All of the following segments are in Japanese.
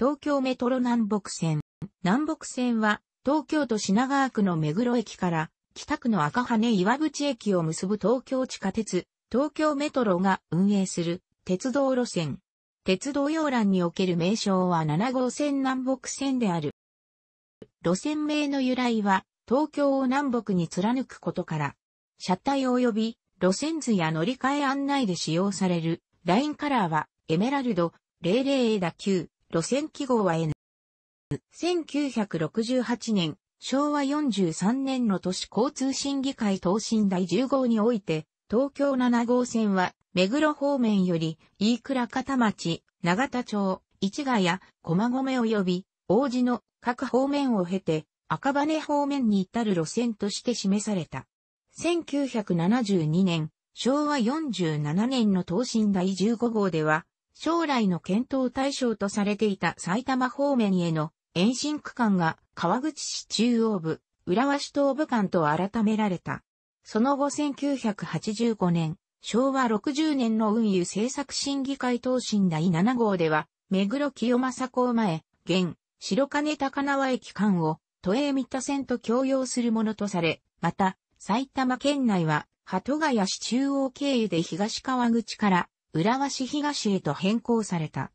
東京メトロ南北線。南北線は、東京都品川区の目黒駅から、北区の赤羽岩淵駅を結ぶ東京地下鉄、東京メトロが運営する鉄道路線。鉄道要欄における名称は7号線南北線である。路線名の由来は、東京を南北に貫くことから、車体及び路線図や乗り換え案内で使用されるラインカラーはエメラルド 00A-9 路線記号は N。1968年、昭和43年の都市交通審議会答申第10号において、東京7号線は、目黒方面より、飯倉片町、長田町、市ヶ谷、駒込及び、王子の各方面を経て、赤羽方面に至る路線として示された。1972年、昭和47年の東進第15号では、将来の検討対象とされていた埼玉方面への延伸区間が川口市中央部、浦和市東部間と改められた。その後1985年、昭和60年の運輸政策審議会答申第7号では、目黒清正港前、現、白金高輪駅間を都営三田線と共用するものとされ、また、埼玉県内は、鳩ヶ谷市中央経由で東川口から浦和市東へと変更された。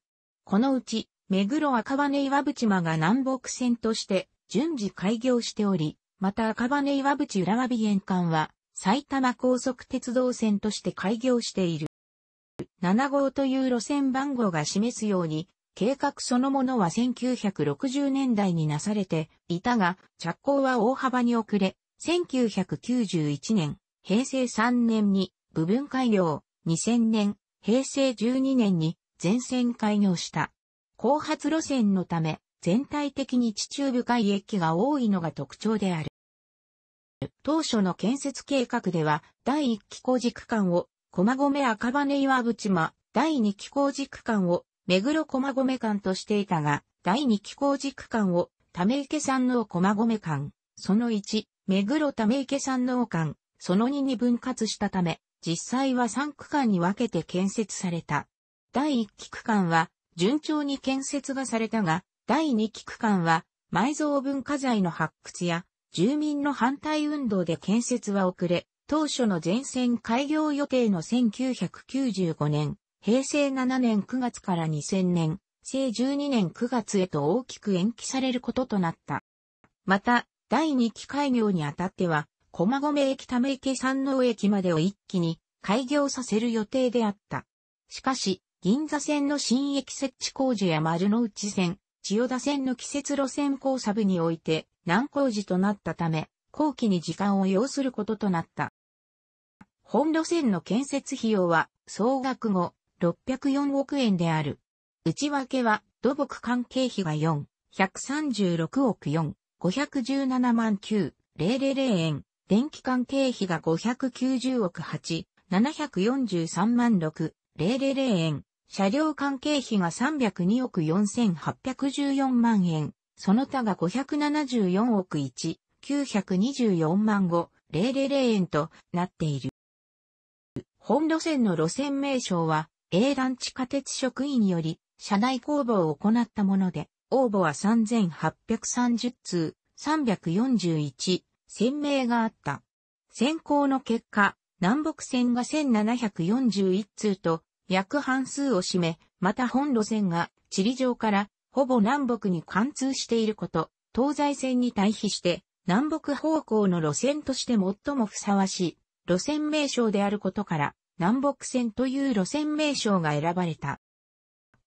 このうち、目黒赤羽岩淵間が南北線として順次開業しており、また赤羽岩淵浦和美園間は埼玉高速鉄道線として開業している。7号という路線番号が示すように、計画そのものは1960年代になされていたが、着工は大幅に遅れ、1991年、平成3年に部分開業、2000年、平成12年に全線開業した。後発路線のため、全体的に地中深い駅が多いのが特徴である。当初の建設計画では、第1期工事区間を、駒込赤羽岩淵間、第2期工事区間を、目黒駒込間としていたが、第2期工事区間を、ため池山王駒込間、その1、目黒ため池山王間、その2に分割したため、実際は3区間に分けて建設された。第1期区間は順調に建設がされたが、第2期区間は埋蔵文化財の発掘や住民の反対運動で建設は遅れ、当初の全線開業予定の1995年、平成7年9月から2000年、正12年9月へと大きく延期されることとなった。また、第2期開業にあたっては、駒込駅ため池山王駅までを一気に開業させる予定であった。しかし、銀座線の新駅設置工事や丸の内線、千代田線の季節路線交差部において難工事となったため、後期に時間を要することとなった。本路線の建設費用は総額後604億円である。内訳は土木関係費が4、136億4、517万9、000円、電気関係費が590億8、743万6、000円。車両関係費が302億4814万円。その他が574億1、924万5、000円となっている。本路線の路線名称は、英団地下鉄職員により、社内公募を行ったもので、応募は3830通、341、鮮明があった。選考の結果、南北線が1741通と約半数を占め、また本路線が地理上からほぼ南北に貫通していること、東西線に対比して南北方向の路線として最もふさわしい路線名称であることから南北線という路線名称が選ばれた。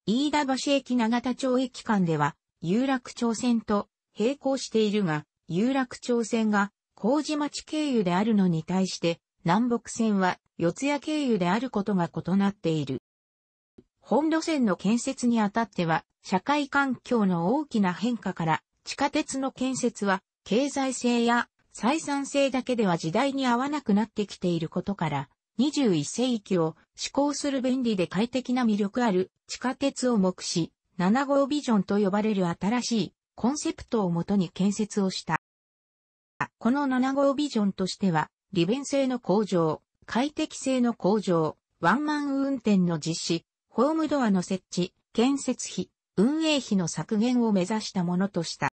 飯田橋駅長田町駅間では有楽町線と並行しているが、有楽町線が麹町経由であるのに対して、南北線は四谷経由であることが異なっている。本路線の建設にあたっては、社会環境の大きな変化から、地下鉄の建設は、経済性や採算性だけでは時代に合わなくなってきていることから、21世紀を施行する便利で快適な魅力ある地下鉄を目視、7号ビジョンと呼ばれる新しいコンセプトをもとに建設をした。この7号ビジョンとしては、利便性の向上、快適性の向上、ワンマン運転の実施、ホームドアの設置、建設費、運営費の削減を目指したものとした。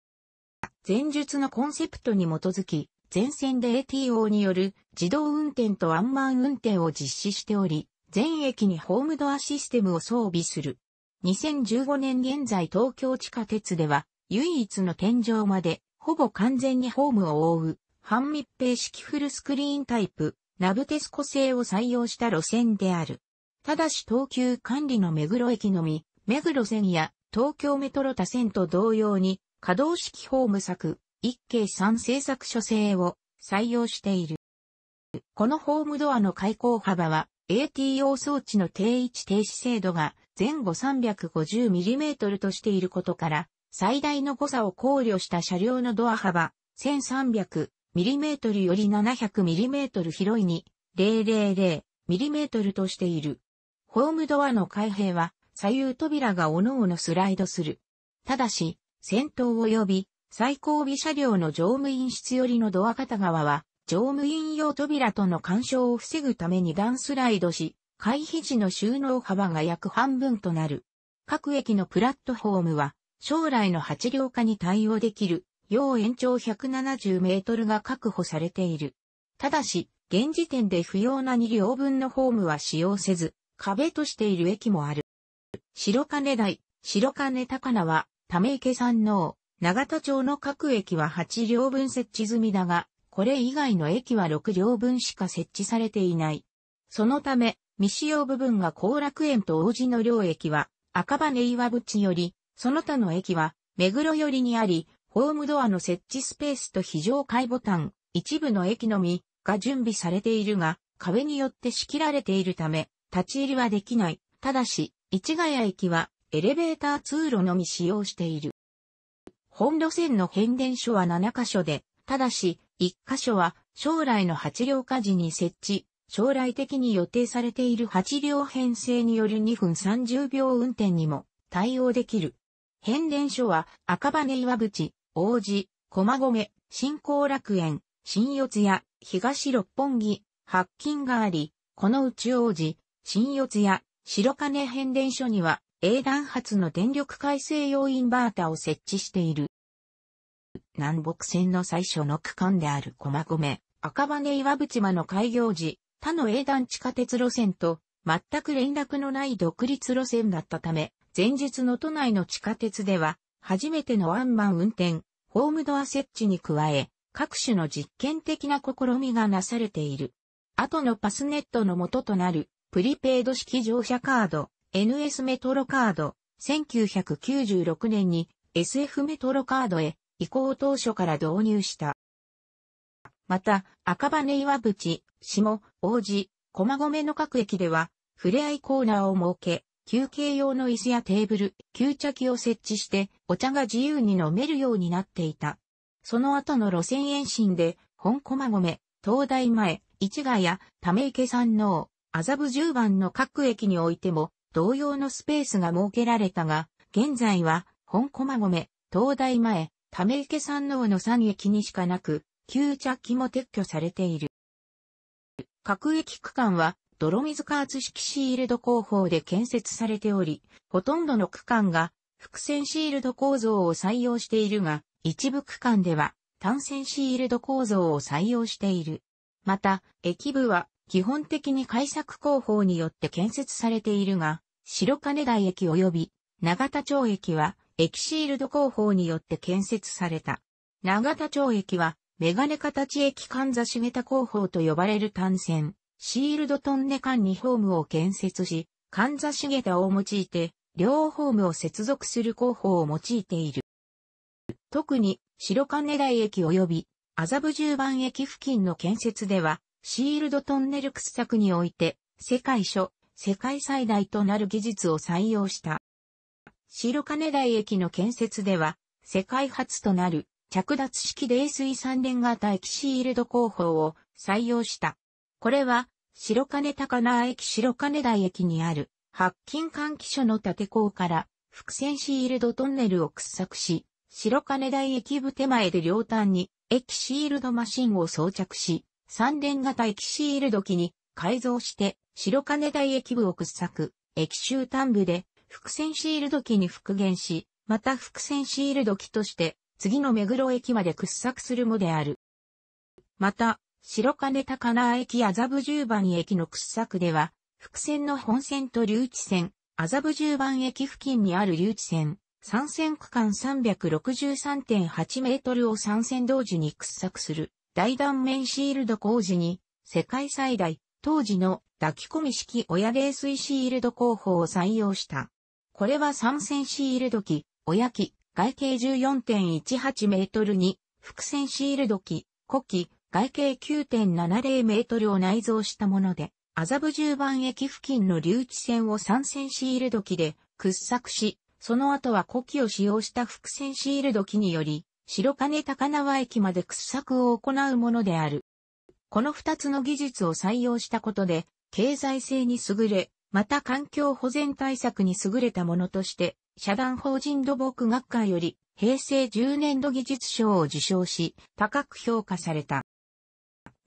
前述のコンセプトに基づき、全線で ATO による自動運転とワンマン運転を実施しており、全駅にホームドアシステムを装備する。2015年現在東京地下鉄では、唯一の天井までほぼ完全にホームを覆う、半密閉式フルスクリーンタイプ、ナブテスコ製を採用した路線である。ただし東急管理の目黒駅のみ、目黒線や東京メトロ他線と同様に、可動式ホーム作、一計三製作所製を採用している。このホームドアの開口幅は、ATO 装置の定位置停止精度が前後 350mm としていることから、最大の誤差を考慮した車両のドア幅 1300mm より 700mm 広いに 000mm としている。ホームドアの開閉は左右扉がおのおのスライドする。ただし、先頭及び最後尾車両の乗務員室寄りのドア片側は乗務員用扉との干渉を防ぐために段スライドし、回避時の収納幅が約半分となる。各駅のプラットフォームは将来の8両化に対応できる、要延長170メートルが確保されている。ただし、現時点で不要な2両分のホームは使用せず、壁としている駅もある。白金台、白金高菜は、ため池山王、長田町の各駅は8両分設置済みだが、これ以外の駅は6両分しか設置されていない。そのため、未使用部分が後楽園と王子の両駅は、赤羽岩淵より、その他の駅は、目黒寄りにあり、ホームドアの設置スペースと非常階ボタン、一部の駅のみが準備されているが、壁によって仕切られているため、立ち入りはできない。ただし、市ヶ谷駅はエレベーター通路のみ使用している。本路線の変電所は7カ所で、ただし、1カ所は将来の8両火事に設置、将来的に予定されている8両編成による2分30秒運転にも対応できる。変電所は赤羽岩淵、王子、駒込、新興楽園、新四谷、東六本木、白金があり、このうち王子、新四谷、白金変電所には、英断発の電力改正用インバータを設置している。南北線の最初の区間である駒込、赤羽岩淵間の開業時、他の英断地下鉄路線と全く連絡のない独立路線だったため、前日の都内の地下鉄では、初めてのワンマン運転、ホームドア設置に加え、各種の実験的な試みがなされている。後のパスネットの元となる、プリペイド式乗車カード、NS メトロカード、1996年に SF メトロカードへ移行当初から導入した。また、赤羽岩淵、下、王子、駒込の各駅では、触れ合いコーナーを設け、休憩用の椅子やテーブル、吸茶器を設置して、お茶が自由に飲めるようになっていた。その後の路線延伸で、本駒込、東大前、市ヶ谷、ため池山王、麻布十番の各駅においても、同様のスペースが設けられたが、現在は、本駒込、東大前、ため池山王の3駅にしかなく、吸茶器も撤去されている。各駅区間は泥水加圧式シールド工法で建設されており、ほとんどの区間が伏線シールド構造を採用しているが、一部区間では単線シールド構造を採用している。また、駅部は基本的に開削工法によって建設されているが、白金台駅及び長田町駅は駅シールド工法によって建設された。長田町駅はメガネ形駅間座茂田工法と呼ばれる単線。シールドトンネ間にホームを建設し、神座茂田を用いて、両ホームを接続する工法を用いている。特に、白金台駅及び、麻布十番駅付近の建設では、シールドトンネル掘削において、世界初、世界最大となる技術を採用した。白金台駅の建設では、世界初となる着脱式泥水三連型駅シールド工法を採用した。これは、白金高輪駅白金台駅にある、白金換気所の建て港から、複線シールドトンネルを掘削し、白金台駅部手前で両端に、駅シールドマシンを装着し、三連型駅シールド機に改造して、白金台駅部を掘削、駅周端部で、複線シールド機に復元し、また複線シールド機として、次の目黒駅まで掘削するもである。また、白金高輪駅麻布十番駅の掘削では、伏線の本線と留置線、麻布十番駅付近にある留置線、3線区間363.8メートルを3線同時に掘削する大断面シールド工事に、世界最大、当時の抱き込み式親冷水シールド工法を採用した。これは3線シールド機、親機、外径14.18メートルに、伏線シールド機、古機、外径9.70メートルを内蔵したもので、麻布十番駅付近の留置線を三線シールド機で掘削し、その後は古機を使用した伏線シールド機により、白金高輪駅まで掘削を行うものである。この二つの技術を採用したことで、経済性に優れ、また環境保全対策に優れたものとして、社団法人土木学会より平成10年度技術賞を受賞し、高く評価された。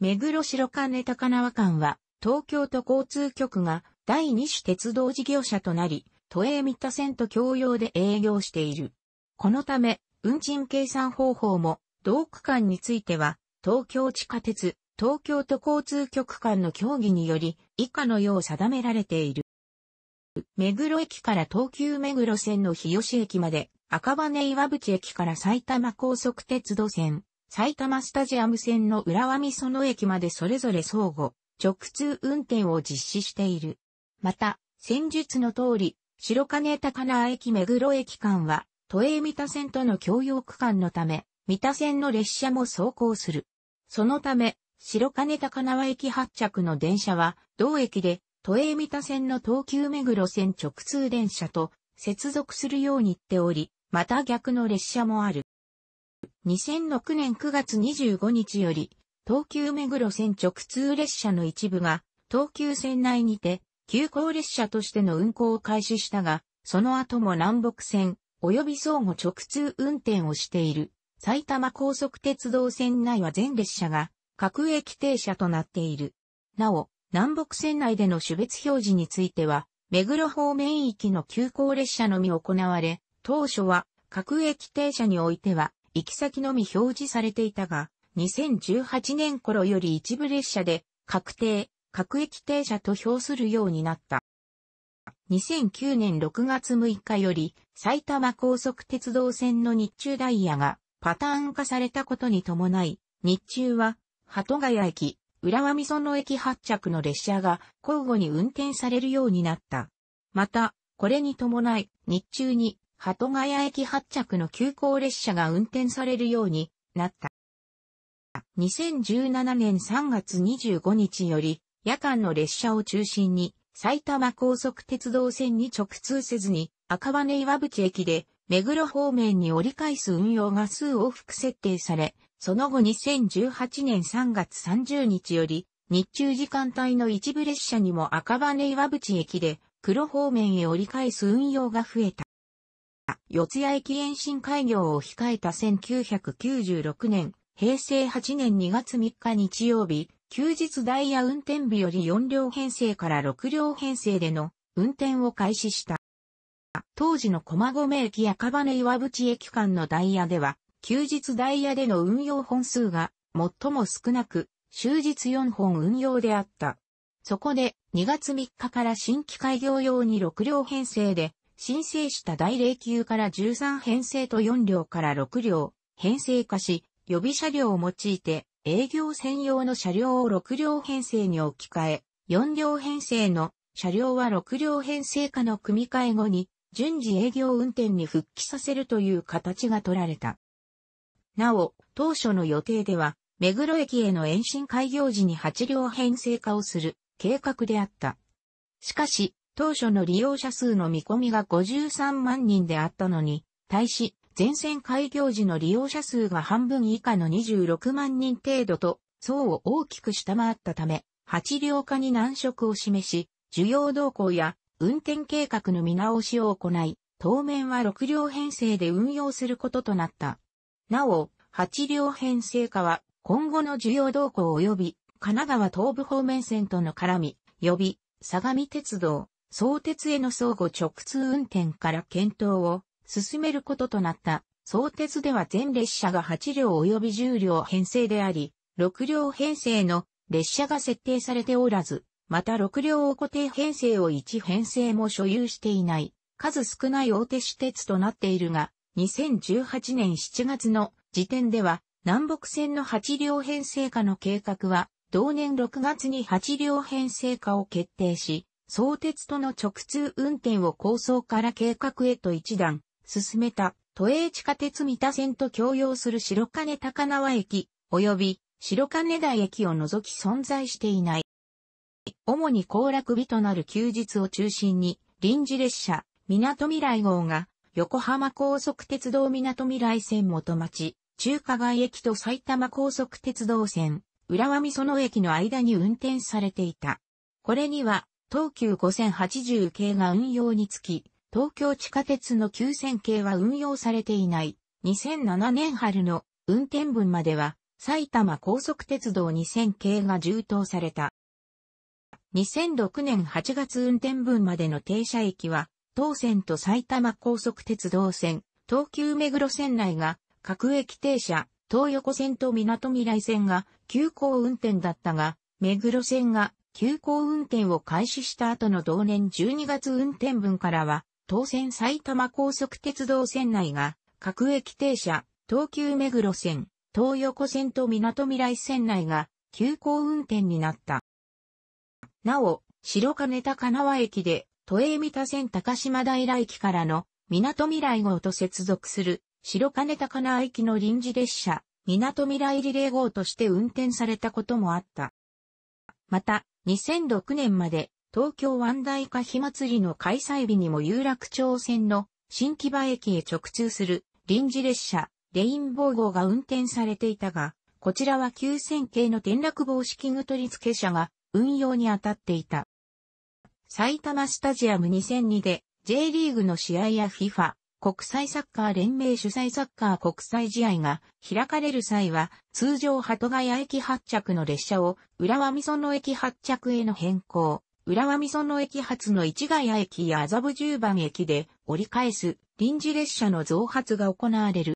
目黒白金高輪間は、東京都交通局が第二種鉄道事業者となり、都営三田線と共用で営業している。このため、運賃計算方法も、同区間については、東京地下鉄、東京都交通局間の協議により、以下のよう定められている。目黒駅から東急目黒線の日吉駅まで、赤羽岩淵駅から埼玉高速鉄道線、埼玉スタジアム線の浦和美園駅までそれぞれ相互、直通運転を実施している。また、先述の通り、白金高輪駅目黒駅間は、都営三田線との共用区間のため、三田線の列車も走行する。そのため、白金高輪駅発着の電車は、同駅で、都営三田線の東急目黒線直通電車と接続するように言っており、また逆の列車もある。2006年9月25日より、東急目黒線直通列車の一部が、東急線内にて、急行列車としての運行を開始したが、その後も南北線、及び相互直通運転をしている。埼玉高速鉄道線内は全列車が各駅停車となっている。なお、南北線内での種別表示については、目黒方面域の急行列車のみ行われ、当初は各駅停車においては行き先のみ表示されていたが、2018年頃より一部列車で、確定、各駅停車と表するようになった。2009年6月6日より、埼玉高速鉄道線の日中ダイヤがパターン化されたことに伴い、日中は、鳩ヶ谷駅、浦和美園駅発着の列車が交互に運転されるようになった。また、これに伴い、日中に鳩ヶ谷駅発着の急行列車が運転されるようになった。2017年3月25日より、夜間の列車を中心に、埼玉高速鉄道線に直通せずに、赤羽岩淵駅で、目黒方面に折り返す運用が数往復設定され、その後2018年3月30日より、日中時間帯の一部列車にも赤羽岩淵駅で、黒方面へ折り返す運用が増えた。四谷駅延伸開業を控えた1996年、平成8年2月3日日曜日、休日ダイヤ運転日より4両編成から6両編成での運転を開始した。当時の駒込駅や赤羽岩淵駅間のダイヤでは、休日ダイヤでの運用本数が最も少なく、終日4本運用であった。そこで2月3日から新規開業用に6両編成で申請した大霊級から13編成と4両から6両、編成化し、予備車両を用いて、営業専用の車両を6両編成に置き換え、4両編成の車両は6両編成化の組み換え後に、順次営業運転に復帰させるという形が取られた。なお、当初の予定では、目黒駅への延伸開業時に8両編成化をする計画であった。しかし、当初の利用者数の見込みが53万人であったのに、対し、全線開業時の利用者数が半分以下の26万人程度と、層を大きく下回ったため、8両化に難色を示し、需要動向や運転計画の見直しを行い、当面は6両編成で運用することとなった。なお、8両編成化は今後の需要動向及び神奈川東部方面線との絡み、及び相模鉄道、相鉄への相互直通運転から検討を進めることとなった。相鉄では全列車が8両及び10両編成であり、6両編成の列車が設定されておらず、また6両を固定編成を1編成も所有していない、数少ない大手私鉄となっているが、2018年7月の時点では、南北線の8両編成化の計画は、同年6月に8両編成化を決定し、相鉄との直通運転を構想から計画へと一段、進めた、都営地下鉄三田線と共用する白金高輪駅、及び白金台駅を除き存在していない。主に行楽日となる休日を中心に、臨時列車、港未来号が、横浜高速鉄道港未来線元町、中華街駅と埼玉高速鉄道線、浦和美園駅の間に運転されていた。これには、東急5080系が運用につき、東京地下鉄の9000系は運用されていない。2007年春の運転分までは、埼玉高速鉄道2000系が充当された。2006年8月運転分までの停車駅は、東線と埼玉高速鉄道線、東急目黒線内が各駅停車、東横線と港未来線が急行運転だったが、目黒線が急行運転を開始した後の同年12月運転分からは、当線埼玉高速鉄道線内が、各駅停車、東急目黒線、東横線と港未来線内が、急行運転になった。なお、白金高輪駅で、都営三田線高島平駅からの、港未来号と接続する、白金高輪駅の臨時列車、港未来リレー号として運転されたこともあった。また、2006年まで東京湾大化火祭りの開催日にも有楽町線の新木場駅へ直通する臨時列車レインボー号が運転されていたが、こちらは9000系の転落防止器具取り付け車が運用に当たっていた。埼玉スタジアム2002で J リーグの試合や FIFA、国際サッカー連盟主催サッカー国際試合が開かれる際は、通常鳩ヶ谷駅発着の列車を浦和美園駅発着への変更、浦和美園駅発の市ヶ谷駅や麻布十番駅で折り返す臨時列車の増発が行われる。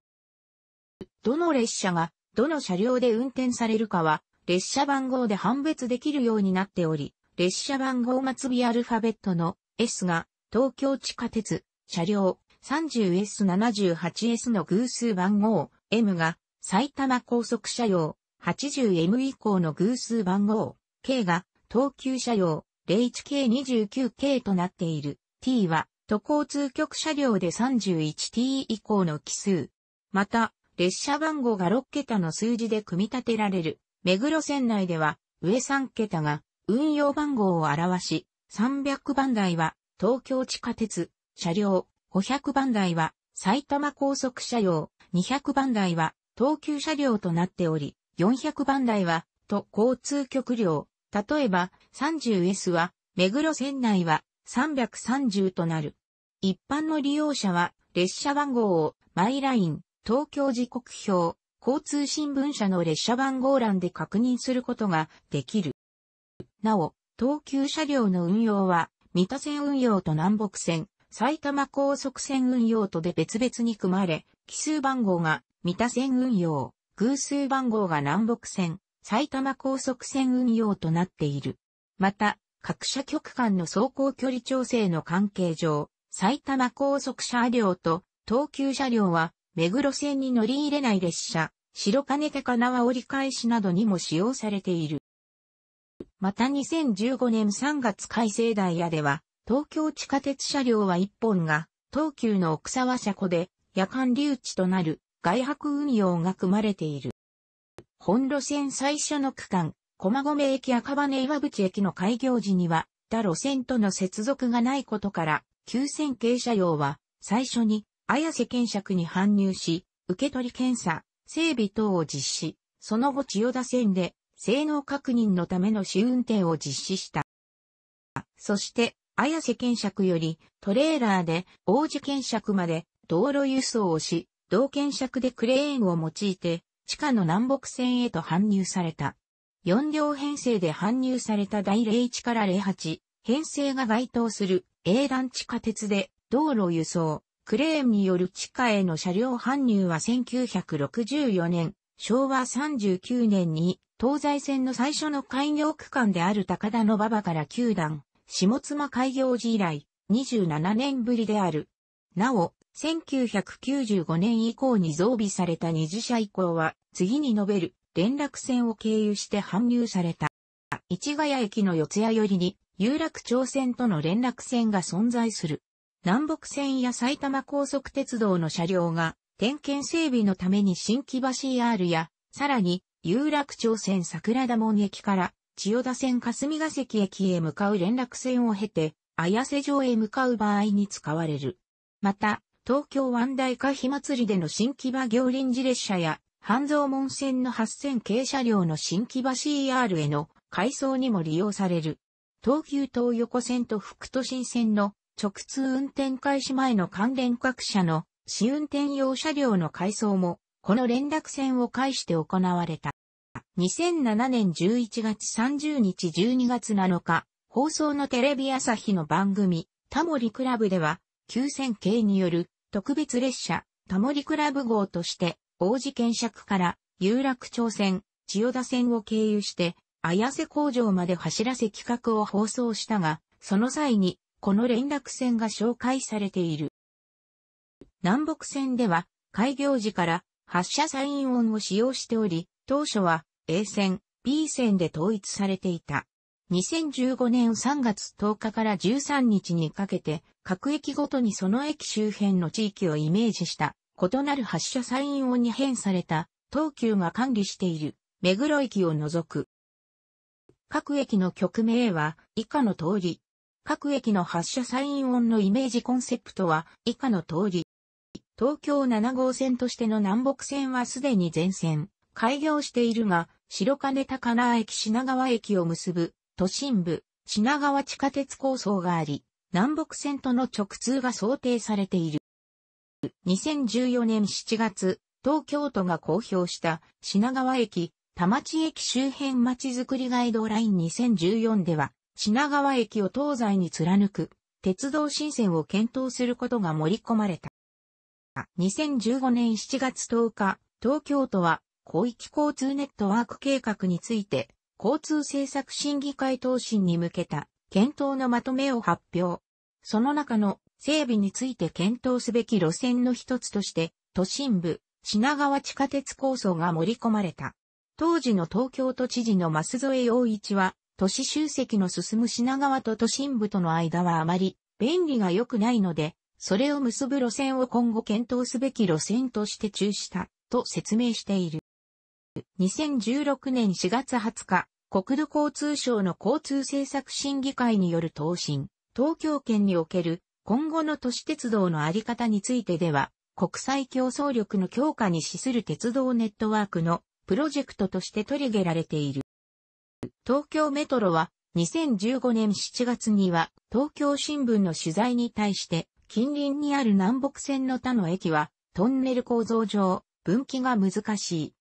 どの列車がどの車両で運転されるかは、列車番号で判別できるようになっており、列車番号末尾アルファベットの S が東京地下鉄、車両、30S78S の偶数番号 M が埼玉高速車両 80M 以降の偶数番号 K が東急車両 01K29K となっている T は都交通局車両で 31T 以降の奇数。また、列車番号が6桁の数字で組み立てられる目黒線内では上3桁が運用番号を表し、300番台は東京地下鉄、車両、500番台は埼玉高速車両、200番台は東急車両となっており、400番台は都交通局両、例えば 30S は目黒線内は330となる。一般の利用者は列車番号をマイライン、東京時刻表、交通新聞社の列車番号欄で確認することができる。なお、東急車両の運用は、三田線運用と南北線、埼玉高速線運用とで別々に組まれ、奇数番号が三田線運用、偶数番号が南北線、埼玉高速線運用となっている。また、各社局間の走行距離調整の関係上、埼玉高速車両と東急車両は、目黒線に乗り入れない列車、白金高輪折り返しなどにも使用されている。また2015年3月改正ダイヤでは、東京地下鉄車両は1本が、東急の奥沢車庫で、夜間留置となる外泊運用が組まれている。本路線最初の区間、駒込駅赤羽岩淵駅の開業時には、他路線との接続がないことから、急線0系車両は、最初に、綾瀬検尺に搬入し、受け取り検査、整備等を実施、その後千代田線で、性能確認のための試運転を実施した。そして、綾瀬検釈よりトレーラーで王子検釈まで道路輸送をし、同検釈でクレーンを用いて地下の南北線へと搬入された。4両編成で搬入された第01から08編成が該当する A 段地下鉄で道路輸送、クレーンによる地下への車両搬入は1964年、昭和39年に東西線の最初の開業区間である高田の馬場から9段、下妻開業時以来、27年ぶりである。なお、1995年以降に増備された二次車以降は、次に述べる連絡線を経由して搬入された。市ヶ谷駅の四谷寄りに、有楽町線との連絡線が存在する。南北線や埼玉高速鉄道の車両が、点検整備のために新木橋 ER や、さらに、有楽町線桜田門駅から千代田線霞ヶ関駅へ向かう連絡線を経て、綾瀬城へ向かう場合に使われる。また、東京湾大火火祭りでの新木場行臨時列車や、半蔵門線の8000系車両の新木場 CR への改装にも利用される。東急東横線と副都心線の直通運転開始前の関連各社の試運転用車両の改装も、この連絡線を介して行われた。2007年11月30日12月7日、放送のテレビ朝日の番組、タモリクラブでは、9000系による特別列車、タモリクラブ号として、王子検釈から有楽町線、千代田線を経由して、綾瀬工場まで走らせ企画を放送したが、その際に、この連絡船が紹介されている。南北線では、開業時から発射サイン音を使用しており、当初は A 線、B 線で統一されていた。2015年3月10日から13日にかけて、各駅ごとにその駅周辺の地域をイメージした、異なる発車サイン音に変された、東急が管理している、目黒駅を除く。各駅の曲名は、以下の通り。各駅の発車サイン音のイメージコンセプトは、以下の通り。東京7号線としての南北線はすでに全線。開業しているが、白金高輪駅品川駅を結ぶ都心部品川地下鉄構想があり、南北線との直通が想定されている。2014年7月、東京都が公表した品川駅、田町駅周辺まちづくりガイドライン2014では、品川駅を東西に貫く鉄道新線を検討することが盛り込まれた。2015年7月10日、東京都は広域交通ネットワーク計画について、交通政策審議会答申に向けた検討のまとめを発表。その中の整備について検討すべき路線の一つとして、都心部、品川地下鉄構想が盛り込まれた。当時の東京都知事の舛添洋一は、都市集積の進む品川と都心部との間はあまり便利が良くないので、それを結ぶ路線を今後検討すべき路線として中止した、と説明している。2016年4月20日、国土交通省の交通政策審議会による答申、東京圏における今後の都市鉄道のあり方についてでは、国際競争力の強化に資する鉄道ネットワークのプロジェクトとして取り上げられている。東京メトロは2015年7月には東京新聞の取材に対して近隣にある南北線の他の駅はトンネル構造上分岐が難しい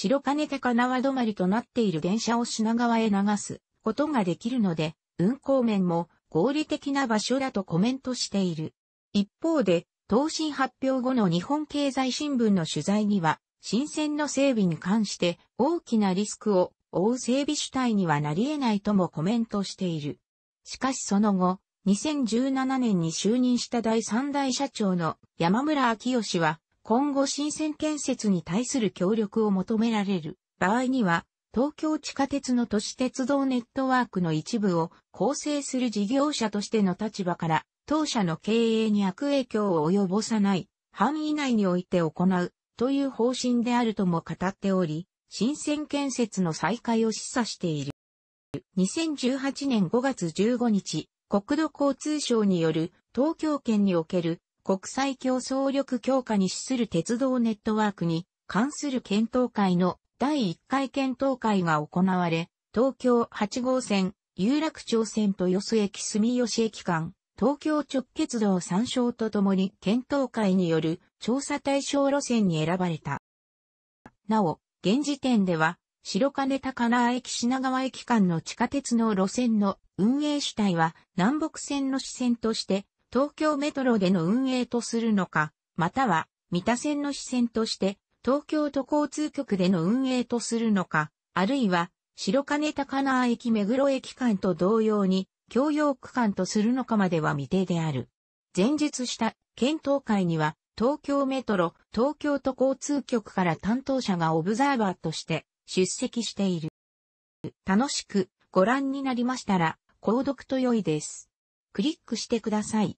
白金高輪止まりとなっている電車を品川へ流すことができるので、運行面も合理的な場所だとコメントしている。一方で、答申発表後の日本経済新聞の取材には、新線の整備に関して大きなリスクを負う整備主体にはなり得ないともコメントしている。しかしその後、2017年に就任した第3代社長の山村明義は、今後新線建設に対する協力を求められる場合には、東京地下鉄の都市鉄道ネットワークの一部を構成する事業者としての立場から、当社の経営に悪影響を及ぼさない範囲内において行うという方針であるとも語っており、新線建設の再開を示唆している。2018年5月15日、国土交通省による東京圏における国際競争力強化に資する鉄道ネットワークに関する検討会の第1回検討会が行われ、東京8号線、有楽町線と四洲駅住吉駅間、東京直結道参照とともに検討会による調査対象路線に選ばれた。なお、現時点では、白金高輪駅品川駅間の地下鉄の路線の運営主体は南北線の支線として東京メトロでの運営とするのか、または、三田線の支線として、東京都交通局での運営とするのか、あるいは、白金高輪駅目黒駅間と同様に、共用区間とするのかまでは未定である。前述した検討会には、東京メトロ、東京都交通局から担当者がオブザーバーとして出席している。楽しくご覧になりましたら、購読と良いです。クリックしてください。